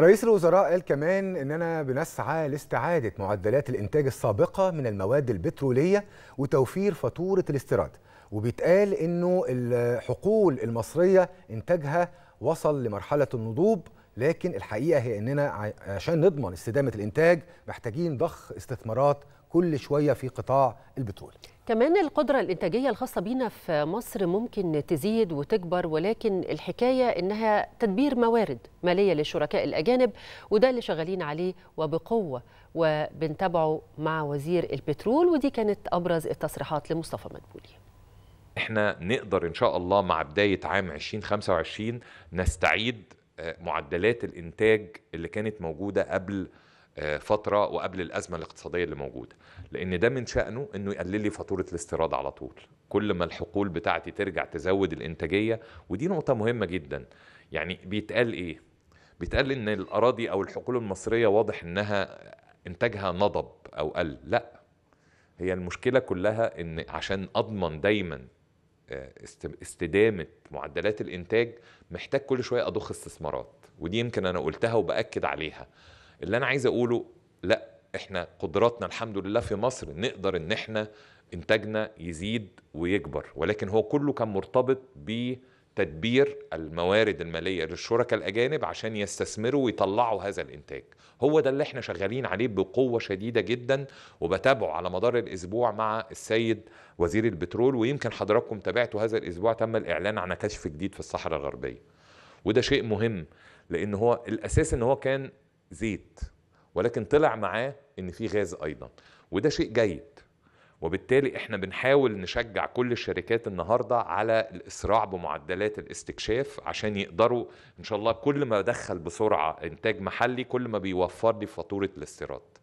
رئيس الوزراء قال كمان اننا بنسعى لاستعاده معدلات الانتاج السابقه من المواد البتروليه وتوفير فاتوره الاستيراد وبيتقال انه الحقول المصريه انتاجها وصل لمرحله النضوب لكن الحقيقه هي اننا عشان نضمن استدامه الانتاج محتاجين ضخ استثمارات كل شويه في قطاع البترول كمان القدرة الإنتاجية الخاصة بينا في مصر ممكن تزيد وتكبر ولكن الحكاية إنها تدبير موارد مالية للشركاء الأجانب وده اللي شغالين عليه وبقوة وبنتابعه مع وزير البترول ودي كانت أبرز التصريحات لمصطفى مدبولي احنا نقدر إن شاء الله مع بداية عام 2025 نستعيد آه، معدلات الانتاج اللي كانت موجوده قبل آه، فتره وقبل الازمه الاقتصاديه اللي موجوده لان ده من شانه انه يقلل لي فاتوره الاستيراد على طول كل ما الحقول بتاعتي ترجع تزود الانتاجيه ودي نقطه مهمه جدا يعني بيتقال ايه بيتقال ان الاراضي او الحقول المصريه واضح انها انتاجها نضب او قل لا هي المشكله كلها ان عشان اضمن دايما آه، استدامه معدلات الانتاج محتاج كل شويه اضخ استثمارات ودي يمكن انا قلتها وباكد عليها اللي انا عايز اقوله لا احنا قدراتنا الحمد لله في مصر نقدر ان احنا انتاجنا يزيد ويكبر ولكن هو كله كان مرتبط ب تدبير الموارد المالية للشركاء الأجانب عشان يستثمروا ويطلعوا هذا الإنتاج هو ده اللي احنا شغالين عليه بقوة شديدة جدا وبتابعه على مدار الأسبوع مع السيد وزير البترول ويمكن حضراتكم تابعتوا هذا الأسبوع تم الإعلان عن كشف جديد في الصحراء الغربية وده شيء مهم لأن هو الأساس إن هو كان زيت ولكن طلع معاه إن في غاز أيضا وده شيء جيد وبالتالي احنا بنحاول نشجع كل الشركات النهارده على الاسراع بمعدلات الاستكشاف عشان يقدروا ان شاء الله كل ما بدخل بسرعه انتاج محلي كل ما بيوفر لي فاتوره الاستيراد